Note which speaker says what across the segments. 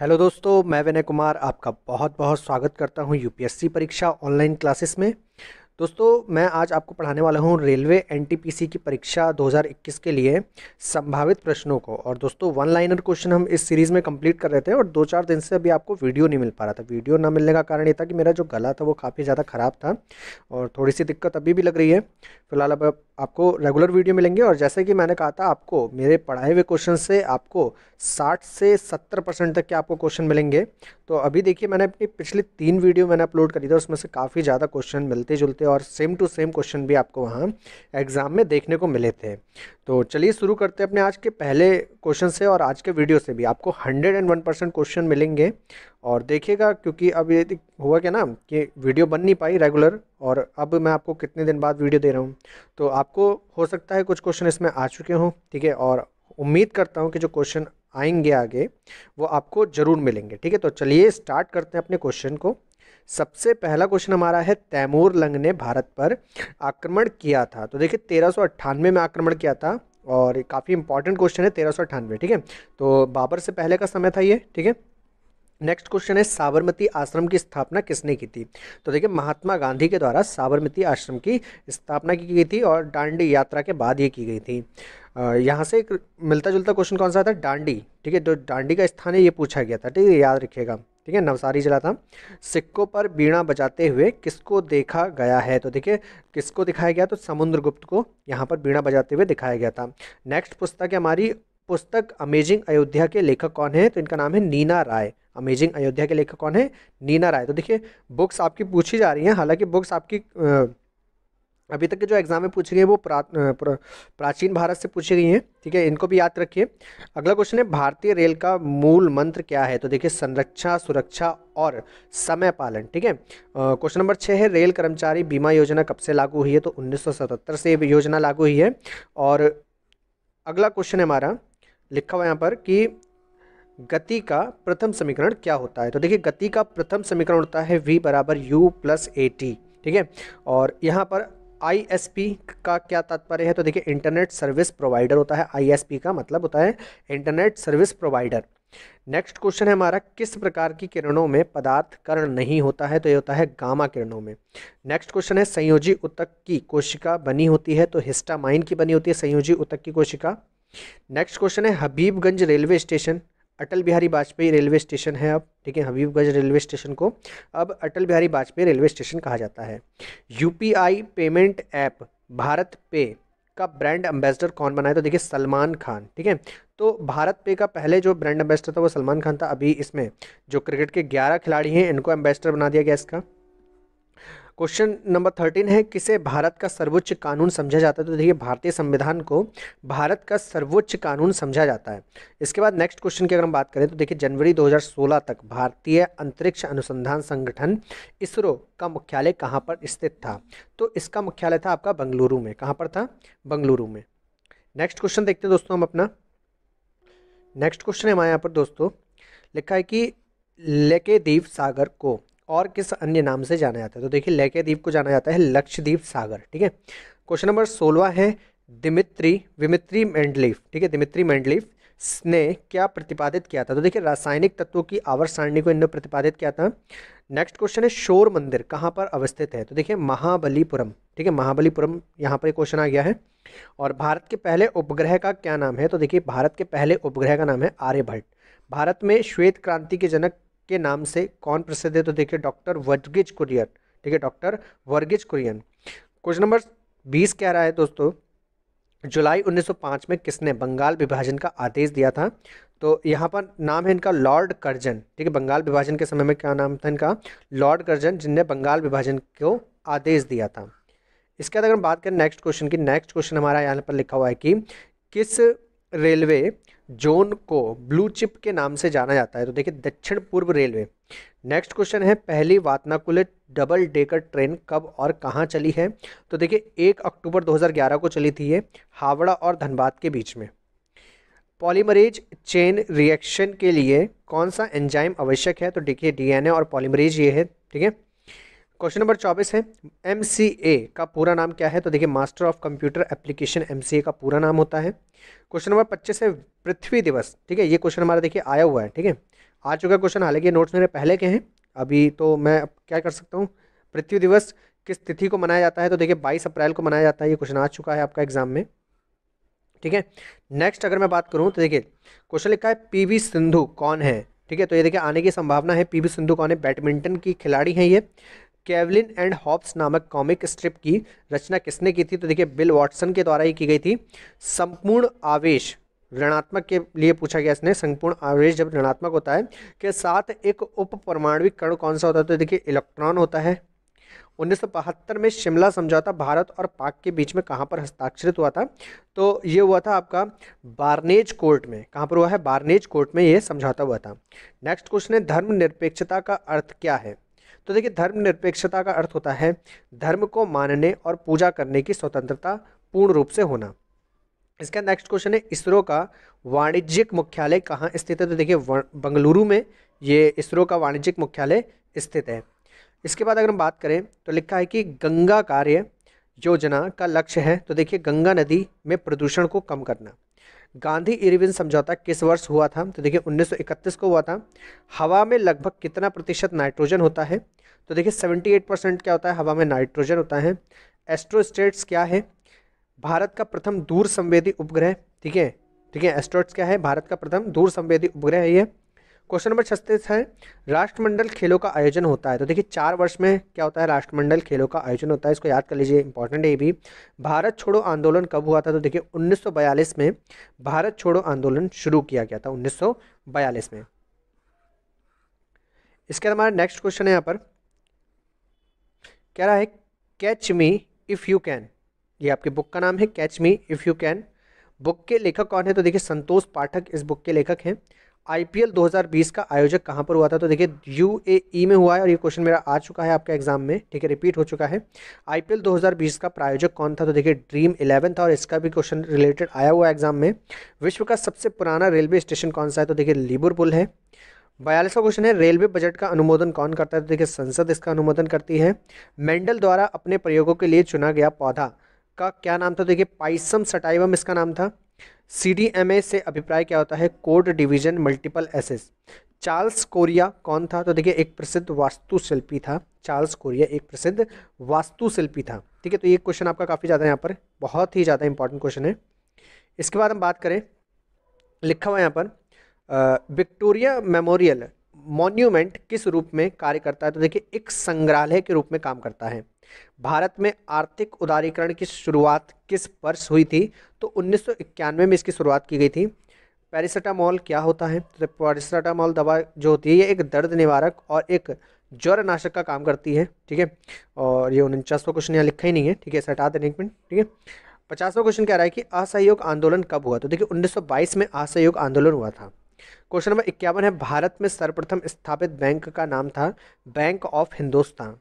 Speaker 1: hello दोस्तों मैं विनय कुमार आपका बहुत बहुत स्वागत करता हूं यूपीएससी परीक्षा ऑनलाइन क्लासेस में दोस्तों मैं आज आपको पढ़ाने वाला हूं रेलवे एनटीपीसी की परीक्षा 2021 के लिए संभावित प्रश्नों को और दोस्तों वन लाइनर क्वेश्चन हम इस सीरीज़ में कंप्लीट कर रहे थे और दो चार दिन से अभी आपको वीडियो नहीं मिल पा रहा था वीडियो ना मिलने का कारण ये था कि मेरा जो गला था वो काफ़ी ज़्यादा ख़राब था और थोड़ी सी दिक्कत अभी भी लग रही है फिलहाल अब आपको रेगुलर वीडियो मिलेंगे और जैसे कि मैंने कहा था आपको मेरे पढ़ाए हुए क्वेश्चन से आपको 60 से 70 परसेंट तक के आपको क्वेश्चन मिलेंगे तो अभी देखिए मैंने अपनी पिछली तीन वीडियो मैंने अपलोड करी थी उसमें से काफ़ी ज़्यादा क्वेश्चन मिलते जुलते और सेम टू सेम क्वेश्चन भी आपको वहाँ एग्ज़ाम में देखने को मिले थे तो चलिए शुरू करते हैं अपने आज के पहले क्वेश्चन से और आज के वीडियो से भी आपको हंड्रेड क्वेश्चन मिलेंगे और देखिएगा क्योंकि अब ये हुआ क्या ना कि वीडियो बन नहीं पाई रेगुलर और अब मैं आपको कितने दिन बाद वीडियो दे रहा हूँ तो आपको हो सकता है कुछ क्वेश्चन इसमें आ चुके हों ठीक है और उम्मीद करता हूँ कि जो क्वेश्चन आएंगे आगे वो आपको ज़रूर मिलेंगे ठीक है तो चलिए स्टार्ट करते हैं अपने क्वेश्चन को सबसे पहला क्वेश्चन हमारा है तैमूर लंग ने भारत पर आक्रमण किया था तो देखिए तेरह में आक्रमण किया था और काफ़ी इंपॉर्टेंट क्वेश्चन है तेरह ठीक है तो बाबर से पहले का समय था ये ठीक है नेक्स्ट क्वेश्चन है साबरमती आश्रम की स्थापना किसने की थी तो देखिए महात्मा गांधी के द्वारा साबरमती आश्रम की स्थापना की गई थी और डांडी यात्रा के बाद ये की गई थी यहाँ से एक मिलता जुलता क्वेश्चन कौन सा था डांडी ठीक है जो डांडी का स्थान है ये पूछा गया था ठीक है याद रखिएगा ठीक है नवसारी जिला था सिक्कों पर बीणा बजाते हुए किसको देखा गया है तो देखिए किसको दिखाया गया तो समुद्रगुप्त को यहाँ पर बीणा बजाते हुए दिखाया गया था नेक्स्ट पुस्तक है हमारी पुस्तक अमेजिंग अयोध्या के लेखक कौन है तो इनका नाम है नीना राय अमेजिंग अयोध्या के लेखक कौन है नीना राय तो देखिए बुक्स आपकी पूछी जा रही हैं हालांकि बुक्स आपकी अभी तक के जो एग्जाम में पूछे गए वो प्रा, प्रा, प्राचीन भारत से पूछी गई हैं ठीक है इनको भी याद रखिए अगला क्वेश्चन है भारतीय रेल का मूल मंत्र क्या है तो देखिए संरक्षा सुरक्षा और समय पालन ठीक है क्वेश्चन नंबर छः है रेल कर्मचारी बीमा योजना कब से लागू हुई है तो 1977 से योजना लागू हुई है और अगला क्वेश्चन है हमारा लिखा हुआ यहाँ पर कि गति का प्रथम समीकरण क्या होता है तो देखिए गति का प्रथम समीकरण होता है v बराबर यू प्लस ए टी ठीक है और यहाँ पर ISP का क्या तात्पर्य है तो देखिए इंटरनेट सर्विस प्रोवाइडर होता है ISP का मतलब होता है internet service provider next question है हमारा किस प्रकार की किरणों में पदार्थ कर्ण नहीं होता है तो ये होता है गामा किरणों में नेक्स्ट क्वेश्चन है संयोजी उतक की कोशिका बनी होती है तो हिस्टामाइन की बनी होती है संयोजी उतक की कोशिका नेक्स्ट क्वेश्चन है Habibganj railway station Atal Bihari Vajpayee railway station है अब ठीक है हबीबगंज रेलवे स्टेशन को अब अटल बिहारी वाजपेयी रेलवे स्टेशन कहा जाता है यूपीआई पेमेंट ऐप भारत पे का ब्रांड एम्बेसडर कौन बना है तो देखिए सलमान खान ठीक है तो भारत पे का पहले जो ब्रांड एम्बेसडर था वो सलमान खान था अभी इसमें जो क्रिकेट के ग्यारह खिलाड़ी हैं इनको एम्बेसडर बना दिया गया इसका क्वेश्चन नंबर थर्टीन है किसे भारत का सर्वोच्च कानून समझा जाता है तो देखिए भारतीय संविधान को भारत का सर्वोच्च कानून समझा जाता है इसके बाद नेक्स्ट क्वेश्चन की अगर हम बात करें तो देखिए जनवरी 2016 तक भारतीय अंतरिक्ष अनुसंधान संगठन इसरो का मुख्यालय कहाँ पर स्थित था तो इसका मुख्यालय था आपका बंगलुरु में कहाँ पर था बंगलुरु में नेक्स्ट क्वेश्चन देखते हैं दोस्तों हम अपना नेक्स्ट क्वेश्चन है हमारे यहाँ पर दोस्तों लिखा है कि लेके द्वीप सागर को और किस अन्य नाम से जाना जाता है तो देखिए लेके द्वीप को जाना जाता है लक्षद्वीप सागर ठीक है क्वेश्चन नंबर सोलवा है दिमित्री विमित्री मैंडलीफ ठीक है दिमित्री मैंडलीफ ने क्या प्रतिपादित किया था तो देखिए रासायनिक तत्वों की आवर्त सारणी को इन्होंने प्रतिपादित किया था नेक्स्ट क्वेश्चन है शोर मंदिर कहाँ पर अवस्थित है तो देखिए महाबलीपुरम ठीक है महाबलीपुरम यहाँ पर क्वेश्चन आ गया है और भारत के पहले उपग्रह का क्या नाम है तो देखिए भारत के पहले उपग्रह का नाम है आर्यभट्ट भारत में श्वेत क्रांति के जनक के नाम से कौन प्रसिद्ध है तो देखिए डॉक्टर वर्गिज कुरियन ठीक है doctor Verghese Kurien question number बीस कह रहा है दोस्तों जुलाई 1905 में किसने बंगाल विभाजन का आदेश दिया था तो यहाँ पर नाम है इनका लॉर्ड कर्जन ठीक है बंगाल विभाजन के समय में क्या नाम था इनका लॉर्ड कर्जन जिनने बंगाल विभाजन को आदेश दिया था इसके बाद अगर हम बात करें नेक्स्ट क्वेश्चन की नेक्स्ट क्वेश्चन हमारा यहाँ पर लिखा हुआ है कि किस रेलवे जोन को ब्लू चिप के नाम से जाना जाता है तो देखिए दक्षिण पूर्व रेलवे नेक्स्ट क्वेश्चन है पहली वातनाकुलित डबल डेकर ट्रेन कब और कहाँ चली है तो देखिए एक अक्टूबर 2011 को चली थी ये हावड़ा और धनबाद के बीच में पॉलीमरेज चेन रिएक्शन के लिए कौन सा एंजाइम आवश्यक है तो देखिए डीएनए और पॉलीमरेज ये है ठीक है क्वेश्चन नंबर चौबीस है एम का पूरा नाम क्या है तो देखिए master of computer application M का पूरा नाम होता है क्वेश्चन नंबर पच्चीस है पृथ्वी दिवस ठीक है ये क्वेश्चन हमारा देखिए आया हुआ है ठीक है आ चुका क्वेश्चन हालांकि नोट्स मेरे पहले के हैं अभी तो मैं क्या कर सकता हूँ पृथ्वी दिवस किस तिथि को मनाया जाता है तो देखिए बाईस अप्रैल को मनाया जाता है ये क्वेश्चन आ चुका है आपका एग्जाम में ठीक है नेक्स्ट अगर मैं बात करूँ तो देखिए क्वेश्चन लिखा है पी सिंधु कौन है ठीक है तो ये देखिए आने की संभावना है पीवी सिंधु कौन है बैडमिंटन की खिलाड़ी हैं ये केवलिन एंड हॉप्स नामक कॉमिक स्ट्रिप की रचना किसने की थी तो देखिए बिल वॉटसन के द्वारा ही की गई थी संपूर्ण आवेश ऋणात्मक के लिए पूछा गया इसने संपूर्ण आवेश जब ऋणात्मक होता है के साथ एक उप परमाणविक कण कौन सा होता है तो देखिए इलेक्ट्रॉन होता है उन्नीस में शिमला समझौता भारत और पाक के बीच में कहाँ पर हस्ताक्षरित हुआ था तो ये हुआ था आपका बारनेज कोर्ट में कहाँ पर हुआ है बारनेज कोर्ट में ये समझौता हुआ था नेक्स्ट क्वेश्चन है धर्म निरपेक्षता का अर्थ क्या है तो देखिए धर्मनिरपेक्षता का अर्थ होता है धर्म को मानने और पूजा करने की स्वतंत्रता पूर्ण रूप से होना इसका नेक्स्ट क्वेश्चन है इसरो का वाणिज्यिक मुख्यालय कहाँ स्थित है तो देखिए बंगलुरु में ये इसरो का वाणिज्यिक मुख्यालय स्थित है इसके बाद अगर हम बात करें तो लिखा है कि गंगा कार्य योजना का लक्ष्य है तो देखिए गंगा नदी में प्रदूषण को कम करना गांधी इरविन समझौता किस वर्ष हुआ था तो देखिए 1931 को हुआ था हवा में लगभग कितना प्रतिशत नाइट्रोजन होता है तो देखिए 78 परसेंट क्या होता है हवा में नाइट्रोजन होता है एस्ट्रोस्टेट्स क्या है भारत का प्रथम दूर संवेदी उपग्रह ठीक है ठीक है एस्ट्रोट्स क्या है भारत का प्रथम दूर संवेदी उपग्रह है ये क्वेश्चन नंबर छत्तीस है राष्ट्रमंडल खेलों का आयोजन होता है तो देखिए चार वर्ष में क्या होता है राष्ट्रमंडल खेलों का आयोजन होता है इसको याद कर लीजिए इंपॉर्टेंट है ये भी भारत छोड़ो आंदोलन कब हुआ था तो देखिए 1942 में भारत छोड़ो आंदोलन शुरू किया गया था 1942 में इसके बाद हमारा नेक्स्ट क्वेश्चन है यहाँ पर कह रहा है catch me if you can ये आपकी बुक का नाम है catch me if you can book के लेखक कौन है तो देखिए संतोष पाठक इस बुक के लेखक हैं आईपीएल 2020 का आयोजक कहाँ पर हुआ था तो देखिए यूएई में हुआ है और ये क्वेश्चन मेरा आ चुका है आपके एग्जाम में ठीक है रिपीट हो चुका है आईपीएल 2020 का प्रायोजक कौन था तो देखिए ड्रीम इलेवन था और इसका भी क्वेश्चन रिलेटेड आया हुआ एग्जाम में विश्व का सबसे पुराना रेलवे स्टेशन कौन सा है तो देखिए लीबुरपुल है बयालीसवा क्वेश्चन है रेलवे बजट का अनुमोदन कौन करता है तो देखिए संसद इसका अनुमोदन करती है मेंडल द्वारा अपने प्रयोगों के लिए चुना गया पौधा का क्या नाम था तो देखिए पाइसम सटाइवम इसका नाम था सी से अभिप्राय क्या होता है code division multiple access Charles Correa कौन था तो देखिए एक प्रसिद्ध वास्तुशिल्पी था चार्ल्स कोरिया एक प्रसिद्ध वास्तुशिल्पी था ठीक है तो ये क्वेश्चन आपका काफ़ी ज़्यादा यहाँ पर बहुत ही ज़्यादा इंपॉर्टेंट क्वेश्चन है इसके बाद हम बात करें लिखा हुआ यहाँ पर विक्टोरिया मेमोरियल मॉन्यूमेंट किस रूप में कार्य करता है तो देखिए एक संग्रहालय के रूप में काम करता है भारत में आर्थिक उदारीकरण की शुरुआत किस वर्ष हुई थी तो उन्नीस में इसकी शुरुआत की गई थी पैरिसटामॉल क्या होता है तो पैरिसटामॉल दवा जो होती है ये एक दर्द निवारक और एक ज्वर नाशक का काम करती है ठीक है और ये उनचासवा क्वेश्चन यहाँ लिखा ही नहीं है ठीक है सटा देने एक मिनट ठीक है पचासवा क्वेश्चन कह रहा है कि असहयोग आंदोलन कब हुआ तो देखिए 1922 में असहयोग आंदोलन हुआ था क्वेश्चन नंबर इक्यावन है भारत में सर्वप्रथम स्थापित बैंक का नाम था bank of Hindustan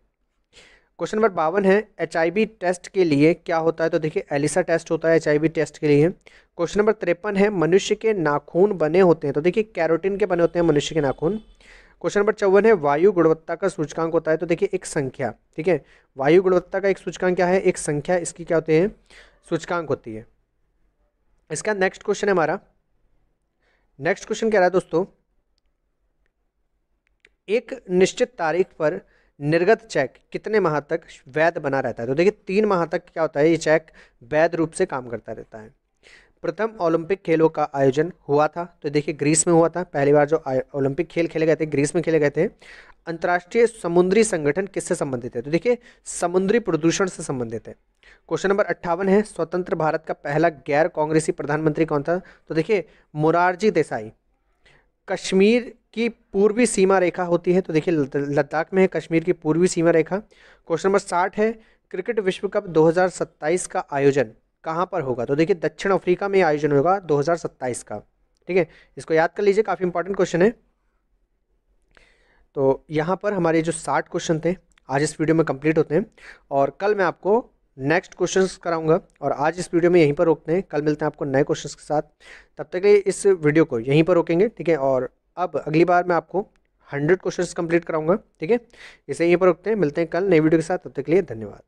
Speaker 1: question number बावन है एच टेस्ट के लिए क्या होता है तो देखिए एलिसा टेस्ट होता है एच टेस्ट के लिए क्वेश्चन नंबर तिरपन है मनुष्य के नाखून बने होते हैं तो देखिए कैरोटीन के बने होते हैं मनुष्य के नाखून क्वेश्चन नंबर चौवन है वायु गुणवत्ता का सूचकांक होता है तो देखिए एक संख्या ठीक है वायु गुणवत्ता का एक सूचकांक क्या है एक संख्या इसकी क्या होते हैं सूचकांक होती है इसका नेक्स्ट क्वेश्चन है हमारा नेक्स्ट क्वेश्चन क्या रहा है दोस्तों एक निश्चित तारीख पर निर्गत चेक कितने माह तक वैध बना रहता है तो देखिए तीन माह तक क्या होता है ये चेक वैध रूप से काम करता रहता है प्रथम ओलंपिक खेलों का आयोजन हुआ था तो देखिए ग्रीस में हुआ था पहली बार जो ओलंपिक खेल खेले गए थे ग्रीस में खेले गए थे अंतर्राष्ट्रीय समुद्री संगठन किससे संबंधित है तो देखिए समुद्री प्रदूषण से संबंधित है क्वेश्चन नंबर अट्ठावन है स्वतंत्र भारत का पहला गैर कांग्रेसी प्रधानमंत्री कौन था तो देखिए मोरारजी देसाई कश्मीर की पूर्वी सीमा रेखा होती है तो देखिए लद्दाख में है कश्मीर की पूर्वी सीमा रेखा क्वेश्चन नंबर साठ है क्रिकेट विश्व कप 2027 का आयोजन कहाँ पर होगा तो देखिए दक्षिण अफ्रीका में आयोजन होगा 2027 का ठीक है इसको याद कर लीजिए काफ़ी इंपॉर्टेंट क्वेश्चन है तो यहाँ पर हमारे जो साठ क्वेश्चन थे आज इस वीडियो में कम्प्लीट होते हैं और कल मैं आपको नेक्स्ट क्वेश्चंस कराऊंगा और आज इस वीडियो में यहीं पर रोकते हैं कल मिलते हैं आपको नए क्वेश्चंस के साथ तब तक के इस वीडियो को यहीं पर रोकेंगे ठीक है और अब अगली बार मैं आपको हंड्रेड क्वेश्चन कंप्लीट कराऊंगा ठीक है इसे यहीं पर रुकते हैं मिलते हैं कल नई वीडियो के साथ तब तक के लिए धन्यवाद